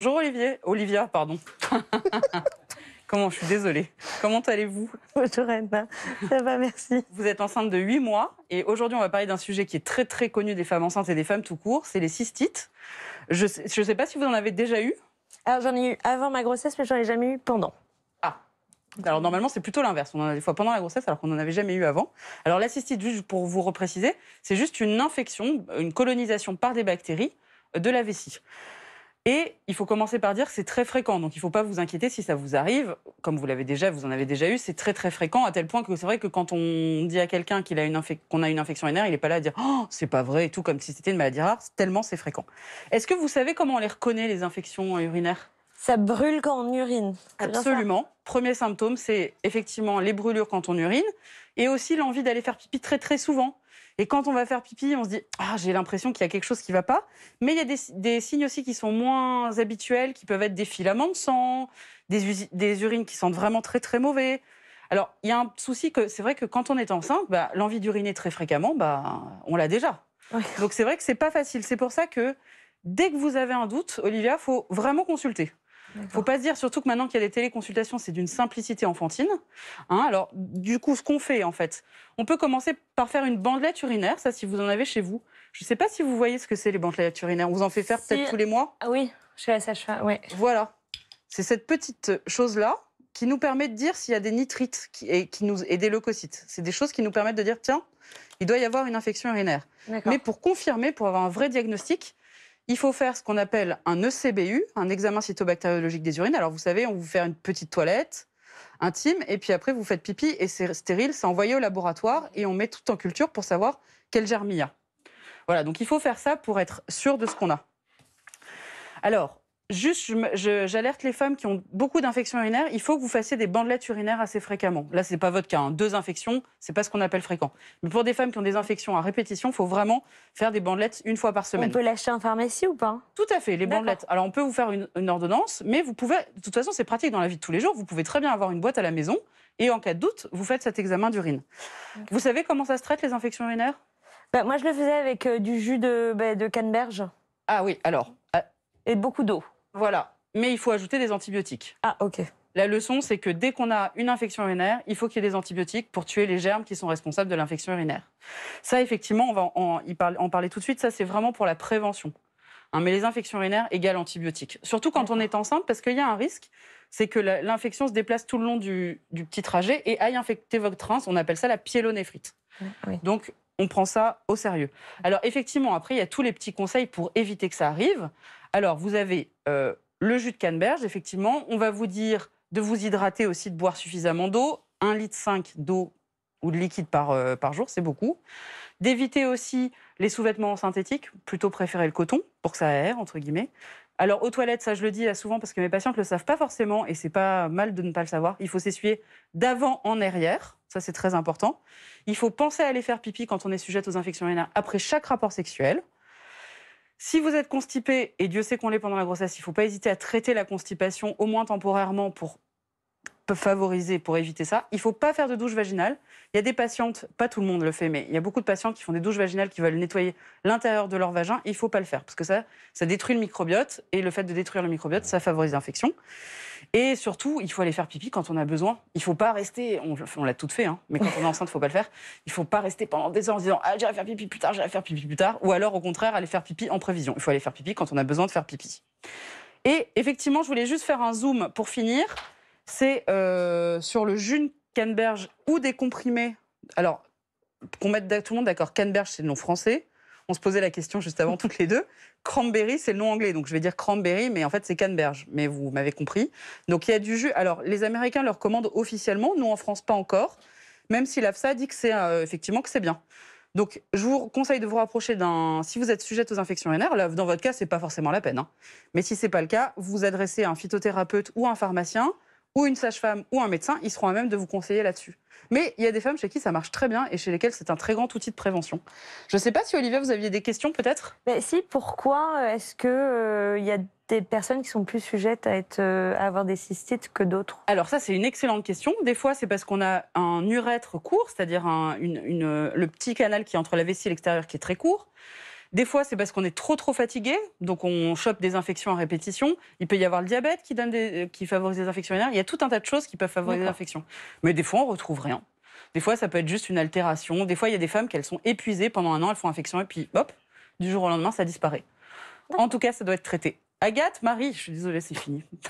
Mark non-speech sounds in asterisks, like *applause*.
Bonjour Olivier, Olivia, pardon. *laughs* Comment, je suis désolée. Comment allez-vous Bonjour Anna, ça va, merci. Vous êtes enceinte de 8 mois et aujourd'hui on va parler d'un sujet qui est très très connu des femmes enceintes et des femmes tout court, c'est les cystites. Je ne sais, pas si vous en avez déjà eu Alors j'en ai eu avant ma grossesse mais j'en ai jamais eu pendant. Ah, Alors normalement, c'est plutôt l'inverse. On en a des fois pendant la grossesse alors qu'on n'en avait jamais eu avant. Alors la cystite, juste pour vous repréciser, c'est juste une infection, une colonisation par des bactéries euh, de la vessie. Et il faut commencer par dire que c'est très fréquent. Donc il ne faut pas vous inquiéter si ça vous arrive. Comme vous l'avez déjà, vous en avez déjà eu, c'est très très fréquent à tel point que c'est vrai que quand on dit à quelqu'un qu'on a une infection urinaire, il n'est pas là à dire oh, c'est pas vrai et tout comme si c'était une maladie rare, tellement c'est fréquent. Est-ce que vous savez comment on les reconnaît les infections euh, urinaires Ça brûle quand on urine. Absolument. Premier symptôme, c'est effectivement les brûlures quand on urine et aussi l'envie d'aller faire pipi très très souvent. Et quand on va faire pipi, on se dit ah j'ai l'impression qu'il y a quelque chose qui va pas. Mais il y a des, signes aussi qui sont moins habituels, qui peuvent être des filaments de sang, des, des urines qui sentent vraiment très très mauvais. Alors il y a un souci que c'est vrai que quand on est enceinte, bah, l'envie d'uriner très fréquemment, bah on l'a déjà. Donc c'est vrai que c'est pas facile. C'est pour ça que dès que vous avez un doute, Olivia, faut vraiment consulter. Faut pas se dire surtout que maintenant qu'il y a des téléconsultations, c'est d'une simplicité enfantine. Hein. alors, du coup, ce qu'on fait en fait, on peut commencer par faire une bandelette urinaire, ça si vous en avez chez vous. Je ne sais pas si vous voyez ce que c'est les bandelettes urinaires. On vous en fait faire peut-être tous les mois. Ah oui, chez la sage-femme, oui. Voilà. C'est cette petite euh, chose-là qui nous permet de dire s'il y a des nitrites et, qui nous, et des leucocytes. C'est des choses qui nous permettent de dire, tiens, il doit y avoir une infection urinaire. Mais pour confirmer, pour avoir un vrai diagnostic, il faut faire ce qu'on appelle un ECBU, un examen cytobactériologique des urines. Alors vous savez, on vous fait une petite toilette intime, et puis après vous faites pipi, et c'est stérile, c'est envoyé au laboratoire, et on met tout en culture pour savoir quel germe il y a. Voilà, donc il faut faire ça pour être sûr de ce qu'on a. Alors, juste, j'alerte les femmes qui ont beaucoup d'infections urinaires, il faut que vous fassiez des bandelettes urinaires assez fréquemment. Là, ce n'est pas votre cas. Hein. Deux infections, ce n'est pas ce qu'on appelle fréquent. Mais pour des femmes qui ont des infections à répétition, il faut vraiment faire des bandelettes une fois par semaine. On peut lâcher en pharmacie ou pas Tout à fait, les bandelettes. Alors, on peut vous faire une, ordonnance, mais vous pouvez, de toute façon, c'est pratique dans la vie de tous les jours. Vous pouvez très bien avoir une boîte à la maison et en cas de doute, vous faites cet examen d'urine. Vous savez comment ça se traite les infections urinaires bah, Moi, je le faisais avec euh, du jus de, bah, de canneberge. Ah oui, alors. Euh, et beaucoup d'eau. Voilà. Mais il faut ajouter des antibiotiques. Ah, ok. La leçon, c'est que dès qu'on a une infection urinaire, il faut qu'il y ait des antibiotiques pour tuer les germes qui sont responsables de l'infection urinaire. Ça, effectivement, on va en, parler tout de suite. Ça, c'est vraiment pour la prévention. Hein, mais les infections urinaires égale antibiotiques. Surtout quand on est enceinte, parce qu'il y a un risque, c'est que l'infection se déplace tout le long du, petit trajet et aille infecter votre rein. On appelle ça la pyélonéphrite. Donc, on prend ça au sérieux. Alors, effectivement, après, il y a tous les petits conseils pour éviter que ça arrive. Alors, vous avez euh, le jus de canneberge, effectivement. On va vous dire de vous hydrater aussi, de boire suffisamment d'eau. 1,5 litre d'eau ou de liquide par, euh, par jour, c'est beaucoup. D'éviter aussi les sous-vêtements synthétiques, plutôt préférer le coton pour que ça aère, entre guillemets. Alors aux toilettes, ça je le dis euh, souvent parce que mes patients ne le savent pas forcément et c'est pas mal de ne pas le savoir. Il faut s'essuyer d'avant en arrière, ça c'est très important. Il faut penser à aller faire pipi quand on est sujette aux infections urinaires après chaque rapport sexuel. Si vous êtes constipé, et Dieu sait qu'on l'est pendant la grossesse, il ne faut pas hésiter à traiter la constipation, au moins temporairement, pour peut favoriser pour éviter ça. Il ne faut pas faire de douche vaginale. Il y a des patientes, pas tout le monde le fait, mais il y a beaucoup de patientes qui font des douches vaginales qui veulent nettoyer l'intérieur de leur vagin. Il ne faut pas le faire parce que ça, ça détruit le microbiote et le fait de détruire le microbiote, ça favorise l'infection. Et surtout, il faut aller faire pipi quand on a besoin. Il ne faut pas rester, on, l'a tout fait, hein, mais quand on est enceinte, il ne faut pas le faire. Il ne faut pas rester pendant des heures en se disant ah, j'irai faire pipi plus tard, j'irai faire pipi plus tard. Ou alors, au contraire, aller faire pipi en prévision. Il faut aller faire pipi quand on a besoin de faire pipi. Et effectivement, je voulais juste faire un zoom pour finir c'est euh, sur le jus canneberge ou des comprimés. Alors, qu'on mette tout le monde d'accord, canneberge, c'est le nom français. On se posait la question juste avant toutes les deux. Cranberry, c'est le nom anglais, donc je vais dire cranberry, mais en fait c'est canneberge. Mais vous m'avez compris. Donc il y a du jus. Alors les Américains leur commandent officiellement, nous en France pas encore, même si l'AFSA dit que c'est euh, effectivement que c'est bien. Donc, je vous conseille de vous rapprocher d'un. Si vous êtes sujette aux infections urinaires, dans votre cas, c'est pas forcément la peine. Hein. Mais si c'est pas le cas, vous adressez à un phytothérapeute ou un pharmacien ou une sage-femme ou un médecin, ils seront à même de vous conseiller là-dessus. Mais il y a des femmes chez qui ça marche très bien et chez lesquelles c'est un très grand outil de prévention. Je ne sais pas si, Olivia, vous aviez des questions peut-être Si, pourquoi est-ce qu'il euh, il y a des personnes qui sont plus sujettes à, être, euh, à avoir des cystites que d'autres Alors ça, c'est une excellente question. Des fois, c'est parce qu'on a un urètre court, c'est-à-dire un, une, une, le petit canal qui est entre la vessie et l'extérieur qui est très court. Des fois, c'est parce qu'on est trop trop fatigué, donc on chope des infections à répétition. Il peut y avoir le diabète qui, donne des, euh, qui favorise des infections Il y a tout un tas de choses qui peuvent favoriser des infections. Mais des fois, on retrouve rien. Des fois, ça peut être juste une altération. Des fois, il y a des femmes qu'elles sont épuisées pendant un an, elles font infection et puis hop, du jour au lendemain, ça disparaît. En tout cas, ça doit être traité. Agathe, Marie, je suis désolée, c'est fini.